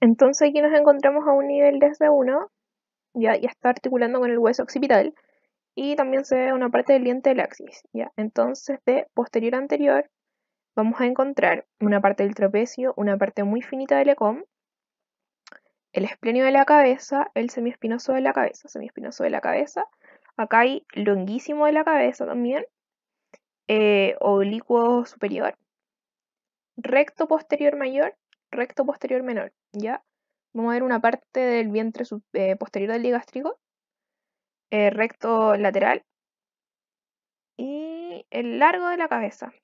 entonces aquí nos encontramos a un nivel desde 1, ya, está articulando con el hueso occipital, y también se ve una parte del diente del axis, ya. Entonces de posterior a anterior vamos a encontrar una parte del tropecio, una parte muy finita del ecom, el esplenio de la cabeza, el semiespinoso de la cabeza, semiespinoso de la cabeza, acá hay longuísimo de la cabeza también, eh, oblicuo superior, recto posterior mayor, recto posterior menor, ¿ya? Vamos a ver una parte del vientre eh, posterior del digástrico, eh, recto lateral y el largo de la cabeza,